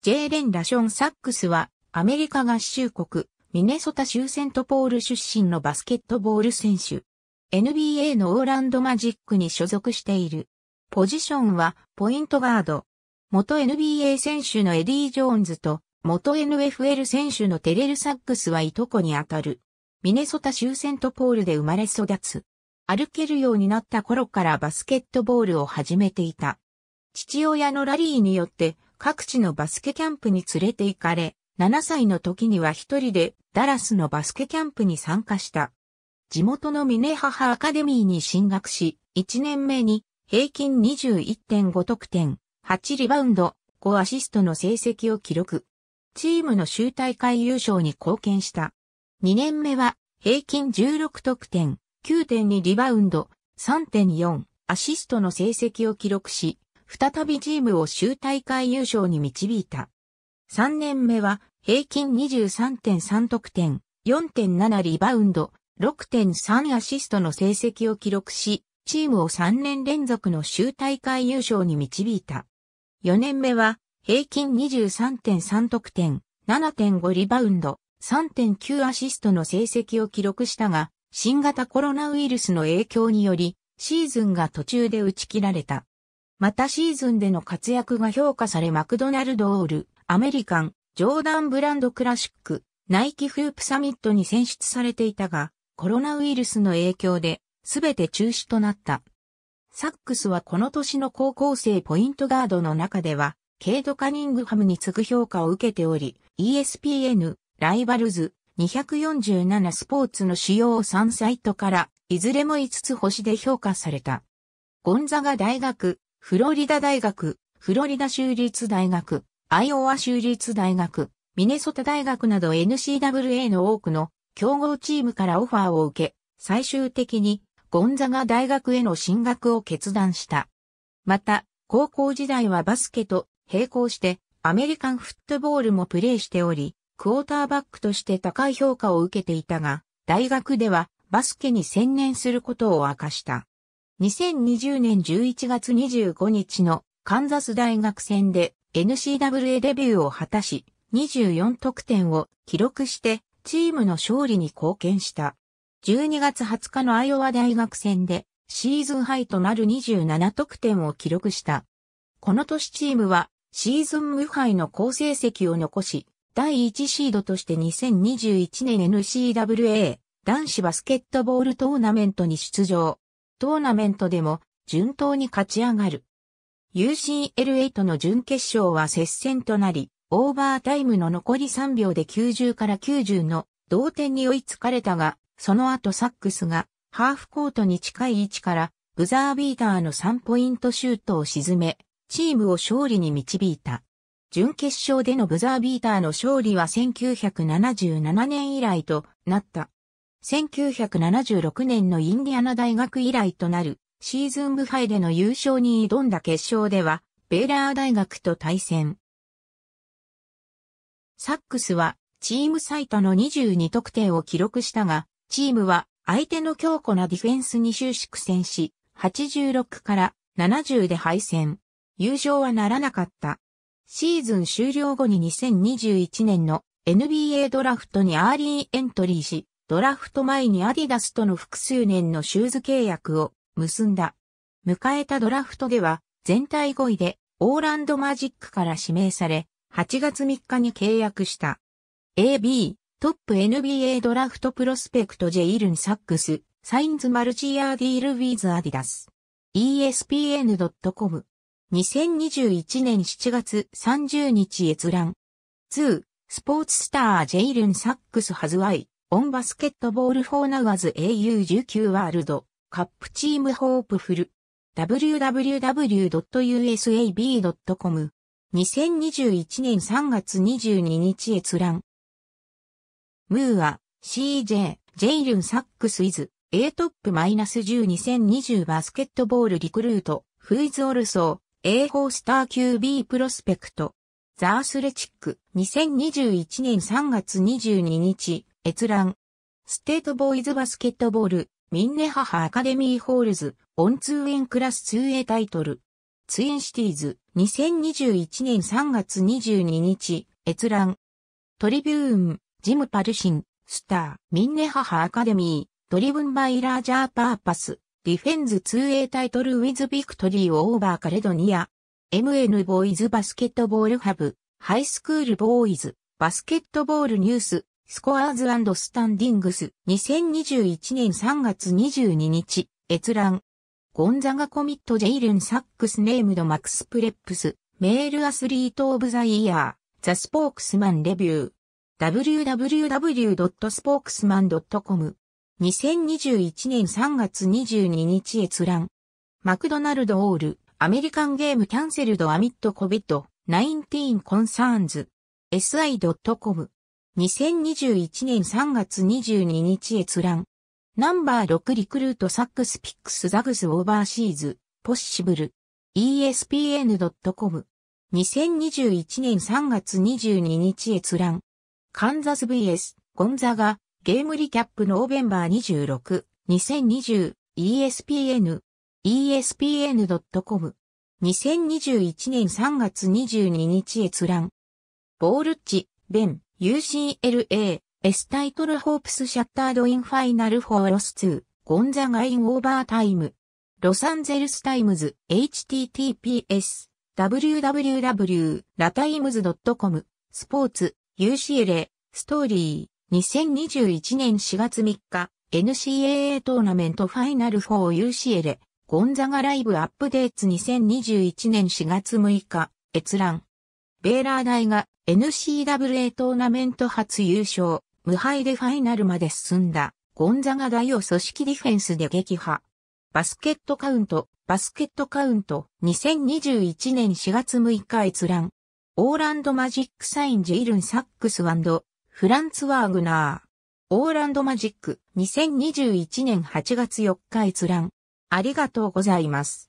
ジェーレン・ラション・サックスは、アメリカ合衆国、ミネソタ州セントポール出身のバスケットボール選手。NBA のオーランドマジックに所属している。ポジションは、ポイントガード。元 NBA 選手のエディ・ジョーンズと、元 NFL 選手のテレル・サックスはいとこにあたる。ミネソタ州セントポールで生まれ育つ。歩けるようになった頃からバスケットボールを始めていた。父親のラリーによって、各地のバスケキャンプに連れて行かれ、7歳の時には一人でダラスのバスケキャンプに参加した。地元のミネハハアカデミーに進学し、1年目に平均21.5得点、8リバウンド、5アシストの成績を記録。チームの集大会優勝に貢献した。2年目は平均16得点、9.2リバウンド、3.4アシストの成績を記録し、再びチームを州大会優勝に導いた。3年目は平均23.3得点、4.7リバウンド、6.3アシストの成績を記録し、チームを3年連続の州大会優勝に導いた。4年目は平均23.3得点、7.5リバウンド、3.9アシストの成績を記録したが、新型コロナウイルスの影響により、シーズンが途中で打ち切られた。またシーズンでの活躍が評価されマクドナルドオール、アメリカン、ジョーダンブランドクラシック、ナイキフープサミットに選出されていたが、コロナウイルスの影響で、すべて中止となった。サックスはこの年の高校生ポイントガードの中では、ケイド・カニングハムに次ぐ評価を受けており、ESPN、ライバルズ、247スポーツの主要3サイトから、いずれも5つ星で評価された。ゴンザガ大学、フロリダ大学、フロリダ州立大学、アイオワ州立大学、ミネソタ大学など n c w a の多くの強豪チームからオファーを受け、最終的にゴンザガ大学への進学を決断した。また、高校時代はバスケと並行してアメリカンフットボールもプレーしており、クォーターバックとして高い評価を受けていたが、大学ではバスケに専念することを明かした。2020年11月25日のカンザス大学戦で n c w a デビューを果たし、24得点を記録してチームの勝利に貢献した。12月20日のアイオワ大学戦でシーズンハイとなる27得点を記録した。この年チームはシーズン無敗の好成績を残し、第1シードとして2021年 n c w a 男子バスケットボールトーナメントに出場。トーナメントでも順当に勝ち上がる。UCL8 の準決勝は接戦となり、オーバータイムの残り3秒で90から90の同点に追いつかれたが、その後サックスがハーフコートに近い位置からブザービーターの3ポイントシュートを沈め、チームを勝利に導いた。準決勝でのブザービーターの勝利は1977年以来となった。1976年のインディアナ大学以来となるシーズン部敗での優勝に挑んだ決勝では、ベーラー大学と対戦。サックスはチーム最多の22得点を記録したが、チームは相手の強固なディフェンスに終始苦戦し、86から70で敗戦。優勝はならなかった。シーズン終了後に2021年の NBA ドラフトにアーリーエントリーし、ドラフト前にアディダスとの複数年のシューズ契約を結んだ。迎えたドラフトでは全体5位でオーランドマジックから指名され、8月3日に契約した。AB、トップ NBA ドラフトプロスペクトジェイルンサックス、サインズマルチアーディールウィズアディダス。ESPN.com 2021年7月30日閲覧。2、スポーツスタージェイルン・サックス・ハズワイ。オンバスケットボールフォーナワーズ AU19 ワールドカップチームホープフル www.usab.com 2021年3月22日閲覧ムーア CJ ジェイルンサックスイズ A トップ -102020 バスケットボールリクルートフイズオルソー A 4ースター QB プロスペクトザースレチック2021年3月22日閲覧。ステートボーイズバスケットボール、ミンネハハアカデミーホールズ、オンツーエンクラス 2A タイトル。ツインシティーズ、2021年3月22日、閲覧。トリビューン、ジムパルシン、スター、ミンネハハアカデミー、ドリブンバイラージャーパーパス、ディフェンズ 2A タイトルウィズビクトリーオーバーカレドニア、MN ボーイズバスケットボールハブ、ハイスクールボーイズ、バスケットボールニュース、スコアーズスタンディングス、2021年3月22日、閲覧。ゴンザガコミットジェイルン・サックス・ネームド・マックス・プレップス、メール・アスリート・オブ・ザ・イヤー、ザ・スポークスマン・レビュー。www.spokesman.com 2021年3月22日閲覧。マクドナルド・オール、アメリカンゲームキャンセルド・アミット・コビット、19コンサーンズ。si.com 2021年3月22日閲覧。ナンバー6リクルートサックスピックスザグスオーバーシーズ、ポッシブル。espn.com。2021年3月22日閲覧。カンザス vs ゴンザガゲームリキャップノーベンバー26 2020 ESPN ESPN.com 2021年3月22日閲覧ボールッチベン UCLA、S タイトルホープスシャッタードインファイナルフォーロス2、ゴンザガインオーバータイム。ロサンゼルスタイムズ、https、www.latimes.com、スポーツ、UCLA、ストーリー、2021年4月3日、NCAA トーナメントファイナル 4UCLA、ゴンザガライブアップデーツ2021年4月6日、閲覧。ベーラー大が n c w a トーナメント初優勝、無敗でファイナルまで進んだ、ゴンザガ大を組織ディフェンスで撃破。バスケットカウント、バスケットカウント、2021年4月6日閲覧。オーランドマジックサインジールンサックスフランツワーグナー。オーランドマジック2021年8月4日閲覧。ありがとうございます。